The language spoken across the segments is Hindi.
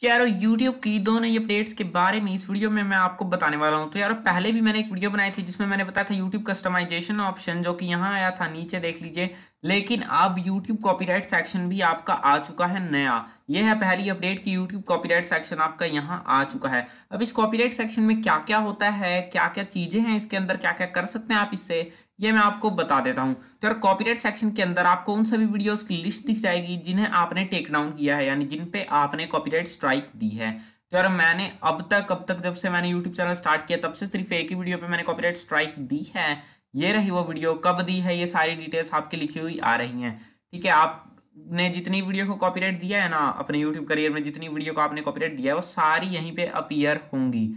कि यार यूट्यूब की दोनों नई अपडेट्स के बारे में इस वीडियो में मैं आपको बताने वाला हूँ तो यार पहले भी मैंने एक वीडियो बनाई थी जिसमें मैंने बताया था यूट्यूब कस्टमाइजेशन ऑप्शन जो कि यहाँ आया था नीचे देख लीजिए लेकिन अब YouTube कॉपीराइट सेक्शन भी आपका आ चुका है नया यह है पहली अपडेट कि YouTube कॉपीराइट सेक्शन आपका यहाँ आ चुका है अब इस कॉपीराइट सेक्शन में क्या क्या होता है क्या क्या चीज़ें हैं इसके अंदर क्या क्या कर सकते हैं आप इससे ये मैं आपको बता देता हूँ तो यार कॉपीराइट सेक्शन के अंदर आपको उन सभी वीडियोज़ की लिस्ट दिख जाएगी जिन्हें आपने टेक डाउन किया है यानी जिन पे आपने कॉपीराइट स्ट्राइक दी है तो यार मैंने अब तक अब तक जब से मैंने यूट्यूब चैनल स्टार्ट किया तब से सिर्फ एक ही वीडियो पे मैंने कॉपीराइट स्ट्राइक दी है ये रही वो वीडियो कब दी है ये सारी डिटेल्स आपकी लिखी हुई आ रही हैं ठीक है आपने जितनी वीडियो को कॉपीराइट दिया है ना अपने यूट्यूब करियर में जितनी वीडियो को आपने कॉपीराइट दिया है वो सारी यहीं पे अपीयर होंगी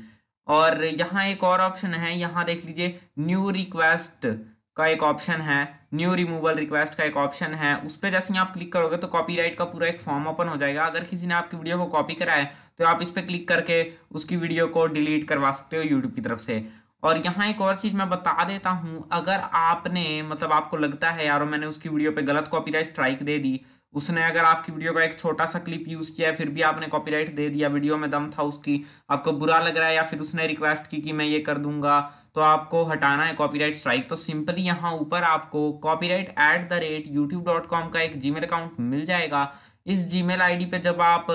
और यहाँ एक और ऑप्शन है यहाँ देख लीजिए न्यू रिक्वेस्ट का एक ऑप्शन है न्यू रिमूवल रिक्वेस्ट का एक ऑप्शन है उस पर जैसे ही आप क्लिक करोगे तो कॉपीराइट का पूरा एक फॉर्म ओपन हो जाएगा अगर किसी ने आपकी वीडियो को कॉपी कराया तो आप इस पर क्लिक करके उसकी वीडियो को डिलीट करवा सकते हो यूट्यूब की तरफ से और यहाँ एक और चीज़ मैं बता देता हूँ अगर आपने मतलब आपको लगता है यार मैंने उसकी वीडियो पे गलत कॉपीराइट स्ट्राइक दे दी उसने अगर आपकी वीडियो का एक छोटा सा क्लिप यूज़ किया है फिर भी आपने कॉपीराइट दे दिया वीडियो में दम था उसकी आपको बुरा लग रहा है या फिर उसने रिक्वेस्ट की कि मैं ये कर दूंगा तो आपको हटाना है कॉपीराइट स्ट्राइक तो सिंपली यहाँ ऊपर आपको copyright at the rate YouTube dot com का एक जीमेल अकाउंट मिल जाएगा इस जीमेल आईडी पे जब आप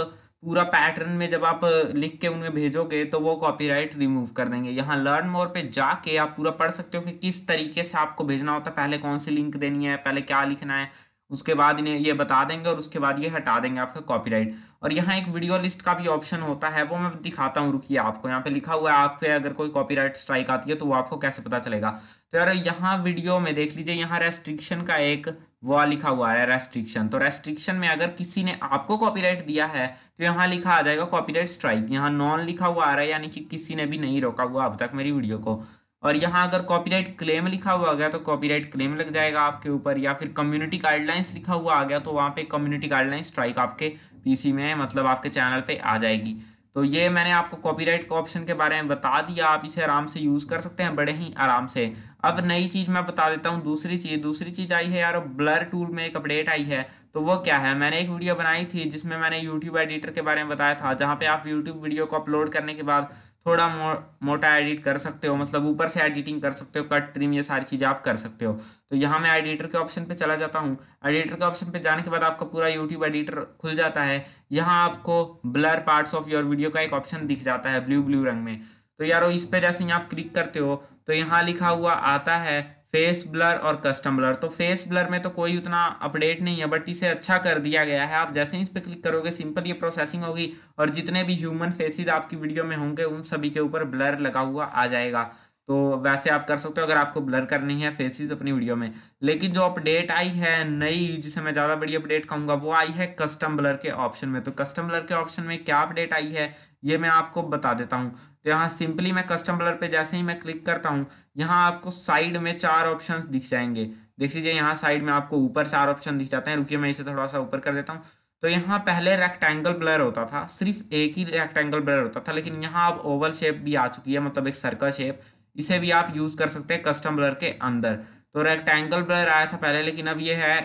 पूरा पैटर्न में जब आप लिख के उन्हें भेजोगे तो वो कॉपीराइट रिमूव कर देंगे यहाँ लर्न मोर पे जाके आप पूरा पढ़ सकते हो कि किस तरीके से आपको भेजना होता है पहले कौन सी लिंक देनी है पहले क्या लिखना है उसके बाद इन्हें ये बता देंगे और उसके बाद ये हटा देंगे आपका कॉपीराइट और यहाँ एक वीडियो लिस्ट का भी ऑप्शन होता है वो मैं दिखाता हूँ रुकिए आपको यहाँ पे लिखा हुआ है आपके अगर कोई कॉपीराइट स्ट्राइक आती है तो वो आपको कैसे पता चलेगा तो यार यहाँ वीडियो में देख लीजिए यहाँ रेस्ट्रिक्शन का एक वो लिखा हुआ है रेस्ट्रिक्शन तो रेस्ट्रिक्शन में अगर किसी ने आपको कॉपीराइट दिया है तो यहाँ लिखा आ जाएगा कॉपीराइट स्ट्राइक यहाँ नॉन लिखा हुआ आ रहा है यानी कि किसी ने भी नहीं रोका हुआ अब तक मेरी वीडियो को और यहाँ अगर कॉपीराइट क्लेम लिखा हुआ आ गया तो कॉपीराइट क्लेम लग जाएगा आपके ऊपर या फिर कम्युनिटी गाइडलाइंस लिखा हुआ आ गया तो वहाँ पे कम्युनिटी गाइडलाइंस स्ट्राइक आपके पीसी में मतलब आपके चैनल पे आ जाएगी तो ये मैंने आपको कॉपीराइट के ऑप्शन के बारे में बता दिया आप इसे आराम से यूज़ कर सकते हैं बड़े ही आराम से अब नई चीज़ मैं बता देता हूँ दूसरी चीज़ दूसरी चीज़ आई है यार ब्लर टूल में एक अपडेट आई है तो वो क्या है मैंने एक वीडियो बनाई थी जिसमें मैंने यूट्यूब एडिटर के बारे में बताया था जहाँ पे आप यूट्यूब वीडियो को अपलोड करने के बाद थोड़ा मो, मोटा एडिट कर सकते हो मतलब ऊपर से एडिटिंग कर सकते हो कट ट्रिम ये सारी चीज़ें आप कर सकते हो तो यहाँ मैं एडिटर के ऑप्शन पे चला जाता हूँ एडिटर के ऑप्शन पे जाने के बाद आपका पूरा यूट्यूब एडिटर खुल जाता है यहाँ आपको blur parts of your video का एक ऑप्शन दिख जाता है ब्लू ब्लू रंग में तो यारो इस पे जैसे यहाँ आप क्लिक करते हो तो यहाँ लिखा हुआ आता है फेस ब्लर और कस्टम ब्लर तो फेस ब्लर में तो कोई उतना अपडेट नहीं है बट इसे अच्छा कर दिया गया है आप जैसे ही इस पर क्लिक करोगे सिंपल ये प्रोसेसिंग होगी और जितने भी ह्यूमन फेसेस आपकी वीडियो में होंगे उन सभी के ऊपर ब्लर लगा हुआ आ जाएगा तो वैसे आप कर सकते हो अगर आपको ब्लर करनी है फेसिस अपनी वीडियो में लेकिन जो अपडेट आई है नई जिसे मैं ज़्यादा बड़ी अपडेट कहूँगा वो आई है कस्टम ब्लर के ऑप्शन में तो कस्टम ब्लर के ऑप्शन में क्या अपडेट आई है ये मैं आपको बता देता हूँ तो यहाँ सिंपली मैं कस्टम ब्लर पे जैसे ही मैं क्लिक करता हूँ यहाँ आपको साइड में चार ऑप्शन दिख जाएंगे देख लीजिए यहाँ साइड में आपको ऊपर चार ऑप्शन दिख जाते हैं रुकिए मैं इसे थोड़ा सा ऊपर कर देता हूँ तो यहाँ पहले रेक्टेंगल ब्लर होता था सिर्फ एक ही रेक्टेंगल ब्लर होता था लेकिन यहाँ अब ओवल शेप भी आ चुकी है मतलब एक सर्कल शेप इसे भी आप यूज़ कर सकते हैं कस्टम ब्लर के अंदर तो रेक्टेंगल ब्लर आया था पहले लेकिन अब ये है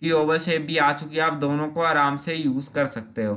कि ओवल शेप भी आ चुकी है आप दोनों को आराम से यूज़ कर सकते हो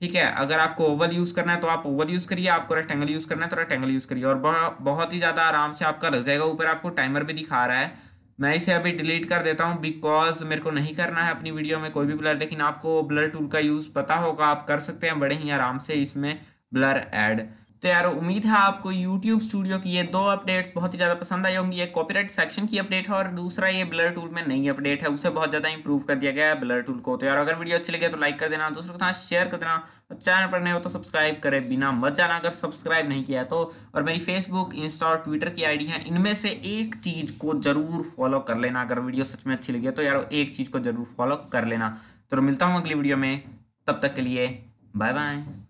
ठीक है अगर आपको ओवल यूज़ करना है तो आप ओवल यूज़ करिए आपको रेक्टेंगल यूज़ करना है तो रेक्टेंगल यूज़ करिए और बहुत ही ज़्यादा आराम से आपका लग जाएगा ऊपर आपको टाइमर भी दिखा रहा है मैं इसे अभी डिलीट कर देता हूँ बिकॉज मेरे को नहीं करना है अपनी वीडियो में कोई भी ब्लर लेकिन आपको ब्लर टूल का यूज़ पता होगा आप कर सकते हैं बड़े ही आराम से इसमें ब्लर ऐड तो यार उम्मीद है आपको यूट्यूब स्टूडियो की ये दो अपडेट्स बहुत ही ज़्यादा पसंद आई होंगी एक कॉपीराइट सेक्शन की अपडेट है और दूसरा ये ब्लर टूल में नई अपडेट है उसे बहुत ज़्यादा इंप्रूव कर दिया गया है ब्लर टूल को तो यार अगर वीडियो अच्छी लगे तो लाइक कर देना दूसरों के साथ शेयर कर देना और चैनल पर नहीं हो तो सब्सक्राइब करें बिना मत जाना अगर सब्सक्राइब नहीं किया तो और मेरी फेसबुक इंस्टा और ट्विटर की आईडी है इनमें से एक चीज़ को ज़रूर फॉलो कर लेना अगर वीडियो सच में अच्छी लगी तो यार एक चीज़ को ज़रूर फॉलो कर लेना तो मिलता हूँ अगली वीडियो में तब तक के लिए बाय बाय